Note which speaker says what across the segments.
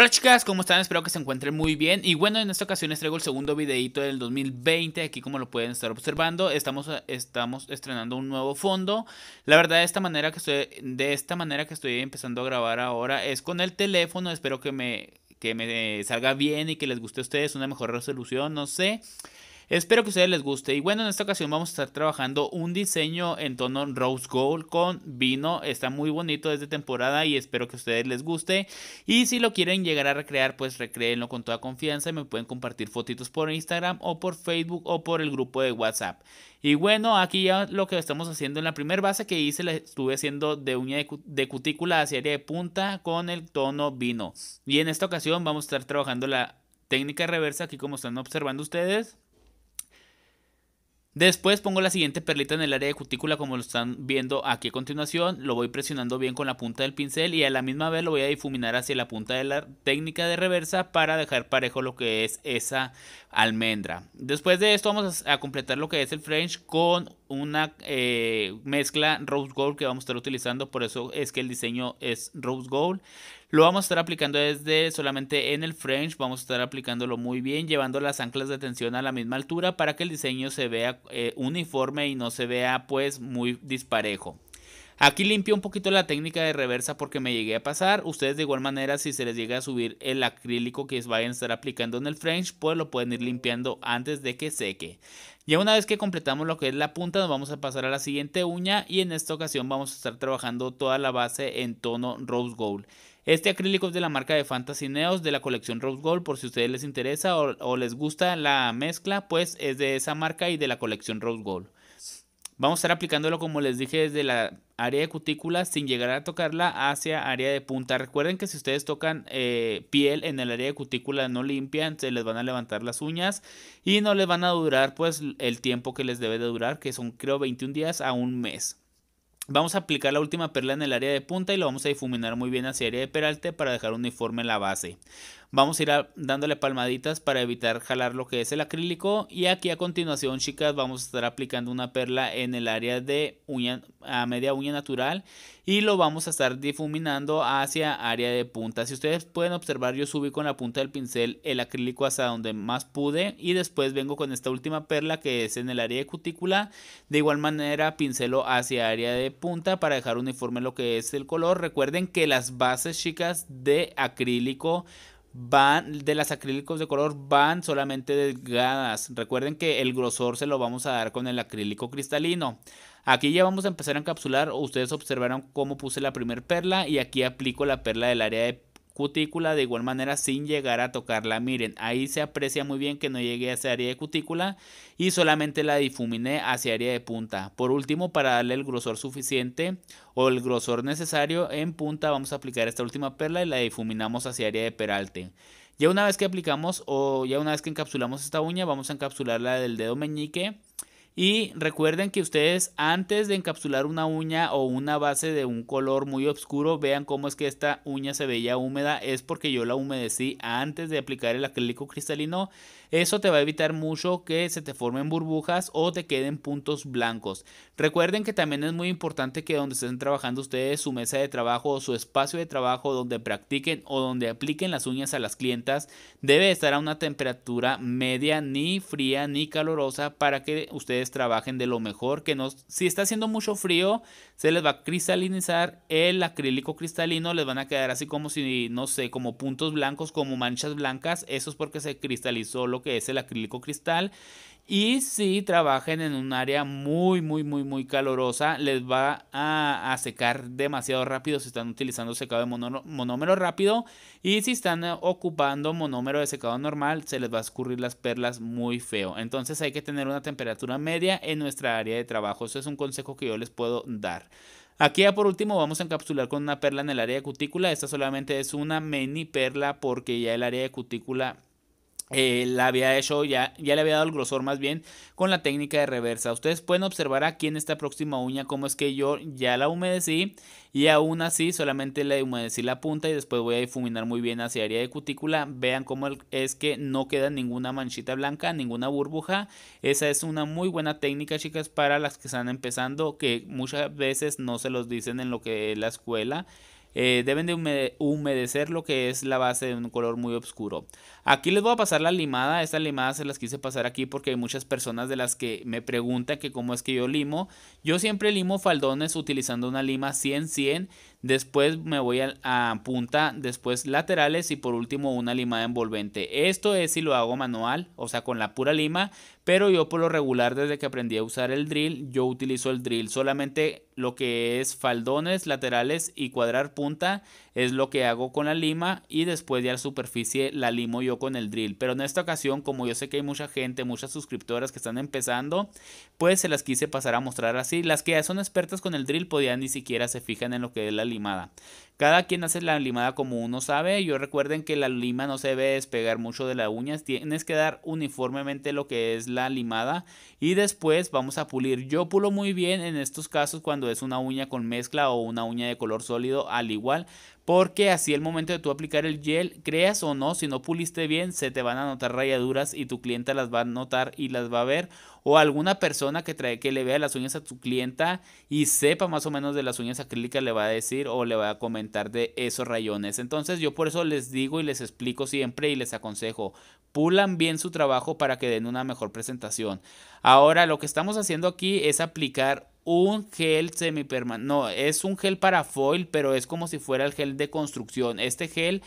Speaker 1: Hola chicas, ¿cómo están? Espero que se encuentren muy bien Y bueno, en esta ocasión les traigo el segundo videito del 2020 Aquí como lo pueden estar observando Estamos, estamos estrenando un nuevo fondo La verdad, de esta, manera que estoy, de esta manera que estoy empezando a grabar ahora Es con el teléfono, espero que me, que me salga bien Y que les guste a ustedes una mejor resolución, no sé Espero que a ustedes les guste. Y bueno, en esta ocasión vamos a estar trabajando un diseño en tono rose gold con vino. Está muy bonito desde temporada y espero que a ustedes les guste. Y si lo quieren llegar a recrear, pues recreenlo con toda confianza. y Me pueden compartir fotitos por Instagram o por Facebook o por el grupo de WhatsApp. Y bueno, aquí ya lo que estamos haciendo en la primera base que hice, la estuve haciendo de uña de cutícula hacia área de punta con el tono vino. Y en esta ocasión vamos a estar trabajando la técnica reversa aquí como están observando ustedes. Después pongo la siguiente perlita en el área de cutícula como lo están viendo aquí a continuación. Lo voy presionando bien con la punta del pincel y a la misma vez lo voy a difuminar hacia la punta de la técnica de reversa para dejar parejo lo que es esa almendra. Después de esto vamos a completar lo que es el French con una eh, mezcla rose gold que vamos a estar utilizando, por eso es que el diseño es rose gold. Lo vamos a estar aplicando desde solamente en el French, vamos a estar aplicándolo muy bien, llevando las anclas de tensión a la misma altura para que el diseño se vea eh, uniforme y no se vea pues muy disparejo. Aquí limpio un poquito la técnica de reversa porque me llegué a pasar. Ustedes de igual manera si se les llega a subir el acrílico que vayan a estar aplicando en el French, pues lo pueden ir limpiando antes de que seque. Ya una vez que completamos lo que es la punta, nos vamos a pasar a la siguiente uña y en esta ocasión vamos a estar trabajando toda la base en tono Rose Gold. Este acrílico es de la marca de Fantasy Neos de la colección Rose Gold, por si a ustedes les interesa o les gusta la mezcla, pues es de esa marca y de la colección Rose Gold. Vamos a estar aplicándolo como les dije desde la área de cutícula sin llegar a tocarla hacia área de punta. Recuerden que si ustedes tocan eh, piel en el área de cutícula no limpia se les van a levantar las uñas y no les van a durar pues el tiempo que les debe de durar, que son creo 21 días a un mes. Vamos a aplicar la última perla en el área de punta y lo vamos a difuminar muy bien hacia área de peralte para dejar uniforme la base. Vamos a ir dándole palmaditas para evitar jalar lo que es el acrílico. Y aquí a continuación, chicas, vamos a estar aplicando una perla en el área de uña, a media uña natural. Y lo vamos a estar difuminando hacia área de punta. Si ustedes pueden observar, yo subí con la punta del pincel el acrílico hasta donde más pude. Y después vengo con esta última perla que es en el área de cutícula. De igual manera, pincelo hacia área de punta para dejar uniforme lo que es el color. Recuerden que las bases, chicas, de acrílico van de las acrílicos de color van solamente delgadas. Recuerden que el grosor se lo vamos a dar con el acrílico cristalino. Aquí ya vamos a empezar a encapsular. Ustedes observaron cómo puse la primera perla y aquí aplico la perla del área de cutícula de igual manera sin llegar a tocarla. Miren, ahí se aprecia muy bien que no llegué a esa área de cutícula y solamente la difuminé hacia área de punta. Por último, para darle el grosor suficiente o el grosor necesario en punta, vamos a aplicar esta última perla y la difuminamos hacia área de peralte. Ya una vez que aplicamos o ya una vez que encapsulamos esta uña, vamos a encapsularla del dedo meñique y recuerden que ustedes antes de encapsular una uña o una base de un color muy oscuro, vean cómo es que esta uña se veía húmeda. Es porque yo la humedecí antes de aplicar el acrílico cristalino eso te va a evitar mucho que se te formen burbujas o te queden puntos blancos. Recuerden que también es muy importante que donde estén trabajando ustedes, su mesa de trabajo o su espacio de trabajo donde practiquen o donde apliquen las uñas a las clientas, debe estar a una temperatura media, ni fría ni calorosa, para que ustedes trabajen de lo mejor que no Si está haciendo mucho frío, se les va a cristalinizar el acrílico cristalino, les van a quedar así como si, no sé, como puntos blancos, como manchas blancas. Eso es porque se cristalizó lo que es el acrílico cristal. Y si trabajen en un área muy, muy, muy, muy calurosa les va a, secar demasiado rápido si están utilizando secado de monómero rápido. Y si están eh, ocupando monómero de secado normal, se les va a escurrir las perlas muy feo. Entonces hay que tener una temperatura media en nuestra área de trabajo. Eso es un consejo que yo les puedo dar. Aquí ya por último vamos a encapsular con una perla en el área de cutícula. Esta solamente es una mini perla porque ya el área de cutícula eh, la había hecho ya, ya le había dado el grosor más bien con la técnica de reversa. Ustedes pueden observar aquí en esta próxima uña cómo es que yo ya la humedecí y aún así solamente le humedecí la punta y después voy a difuminar muy bien hacia área de cutícula. Vean cómo es que no queda ninguna manchita blanca, ninguna burbuja. Esa es una muy buena técnica chicas para las que están empezando que muchas veces no se los dicen en lo que es la escuela. Eh, deben de humedecer lo que es la base de un color muy oscuro. Aquí les voy a pasar la limada. Esta limadas se las quise pasar aquí porque hay muchas personas de las que me preguntan que cómo es que yo limo. Yo siempre limo faldones utilizando una lima 100-100 después me voy a, punta, después laterales y por último una limada envolvente. Esto es si lo hago manual, o sea con la pura lima, pero yo por lo regular desde que aprendí a usar el drill, yo utilizo el drill solamente lo que es faldones, laterales y cuadrar punta es lo que hago con la lima y después de la superficie la limo yo con el drill. Pero en esta ocasión, como yo sé que hay mucha gente, muchas suscriptoras que están empezando, pues se las quise pasar a mostrar así. Las que ya son expertas con el drill podían pues ni siquiera se fijan en lo que es la limada. Cada quien hace la limada como uno sabe. Yo recuerden que la lima no se debe despegar mucho de la uña. Tienes que dar uniformemente lo que es la limada. Y después vamos a pulir. Yo pulo muy bien en estos casos cuando es una uña con mezcla o una uña de color sólido al igual. Porque así el momento de tú aplicar el gel, creas o no, si no puliste bien, se te van a notar rayaduras y tu cliente las va a notar y las va a ver o alguna persona que, trae, que le vea las uñas a tu clienta y sepa más o menos de las uñas acrílicas le va a decir o le va a comentar de esos rayones. Entonces yo por eso les digo y les explico siempre y les aconsejo, pulan bien su trabajo para que den una mejor presentación. Ahora lo que estamos haciendo aquí es aplicar un gel semipermanente. No, es un gel para foil, pero es como si fuera el gel de construcción. Este gel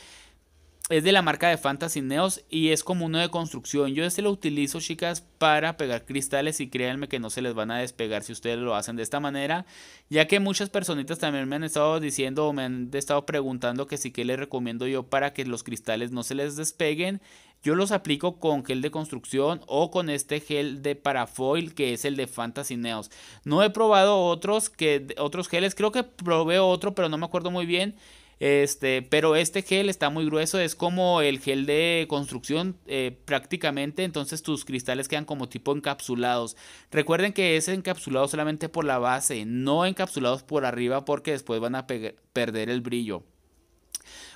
Speaker 1: es de la marca de Fantasy Neos y es como uno de construcción. Yo este lo utilizo, chicas, para pegar cristales y créanme que no se les van a despegar si ustedes lo hacen de esta manera, ya que muchas personitas también me han estado diciendo o me han estado preguntando que sí que les recomiendo yo para que los cristales no se les despeguen. Yo los aplico con gel de construcción o con este gel de parafoil que es el de Fantasy Neos. No he probado otros que otros geles, creo que probé otro, pero no me acuerdo muy bien este, pero este gel está muy grueso, es como el gel de construcción eh, prácticamente, entonces tus cristales quedan como tipo encapsulados. Recuerden que es encapsulado solamente por la base, no encapsulados por arriba porque después van a perder el brillo.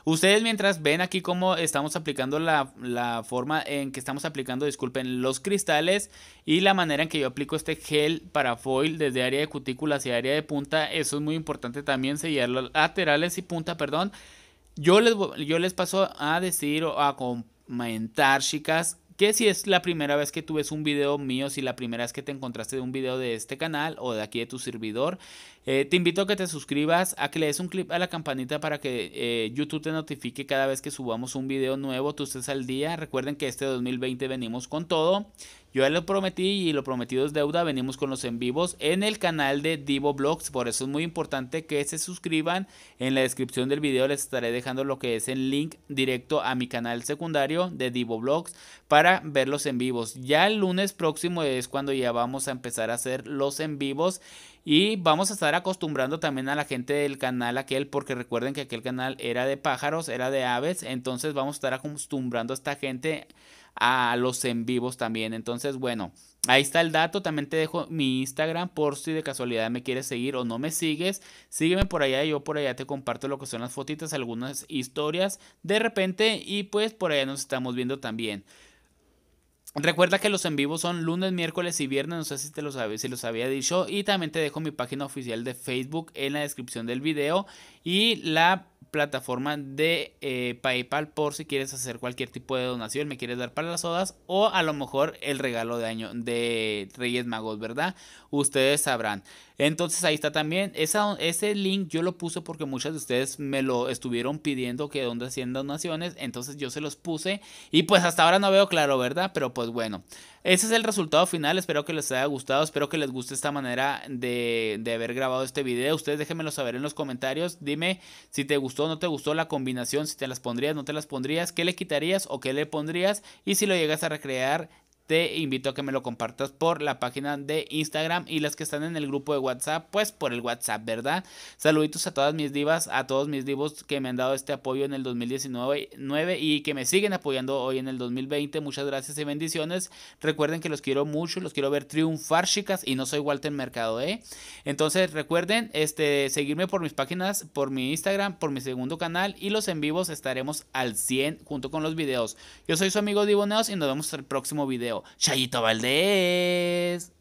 Speaker 1: Ustedes mientras ven aquí cómo estamos aplicando la, forma en que estamos aplicando, disculpen, los cristales y la manera en que yo aplico este gel para foil desde área de cutícula hacia área de punta. Eso es muy importante también, sellar los laterales y punta, perdón. Yo les, yo les paso a decir o a comentar, chicas, que si es la primera vez que tú ves un video mío, si la primera vez que te encontraste de un video de este canal o de aquí de tu servidor, eh, te invito a que te suscribas, a que le des un clip a la campanita para que eh, YouTube te notifique cada vez que subamos un video nuevo, tú estés al día. Recuerden que este 2020 venimos con todo. Yo ya lo prometí y lo prometido es deuda, venimos con los en vivos en el canal de Divo Blogs, por eso es muy importante que se suscriban. En la descripción del video les estaré dejando lo que es el link directo a mi canal secundario de Divo Blogs para ver los en vivos. Ya el lunes próximo es cuando ya vamos a empezar a hacer los en vivos y vamos a estar acostumbrando también a la gente del canal aquel, porque recuerden que aquel canal era de pájaros, era de aves, entonces vamos a estar acostumbrando a esta gente a los en vivos también. Entonces, bueno, ahí está el dato. También te dejo mi Instagram por si de casualidad me quieres seguir o no me sigues. Sígueme por allá, yo por allá te comparto lo que son las fotitas, algunas historias de repente y pues por allá nos estamos viendo también. Recuerda que los en vivo son lunes, miércoles y viernes, no sé si te los había dicho. Y también te dejo mi página oficial de Facebook en la descripción del video y la plataforma de eh, PayPal por si quieres hacer cualquier tipo de donación, me quieres dar para las odas o a lo mejor el regalo de año de Reyes Magos, ¿verdad? ustedes sabrán. Entonces ahí está también. ese link yo lo puse porque muchas de ustedes me lo estuvieron pidiendo que donde hacían donaciones. Entonces yo se los puse. Y pues hasta ahora no veo claro, ¿verdad? Pero pues bueno. Ese es el resultado final. Espero que les haya gustado. Espero que les guste esta manera de, de haber grabado este video. Ustedes déjenmelo saber en los comentarios. Dime si te gustó o no te gustó la combinación. Si te las pondrías, no te las pondrías. ¿Qué le quitarías o qué le pondrías? Y si lo llegas a recrear te invito a que me lo compartas por la página de Instagram y las que están en el grupo de WhatsApp, pues por el WhatsApp, ¿verdad? Saluditos a todas mis divas, a todos mis divos que me han dado este apoyo en el 2019 y que me siguen apoyando hoy en el 2020. Muchas gracias y bendiciones. Recuerden que los quiero mucho, los quiero ver triunfar, chicas, y no soy Walter Mercado, ¿eh? Entonces recuerden este, seguirme por mis páginas, por mi Instagram, por mi segundo canal y los en vivos estaremos al 100 junto con los videos. Yo soy su amigo Divoneos y nos vemos en el próximo video. Chayito Valdés.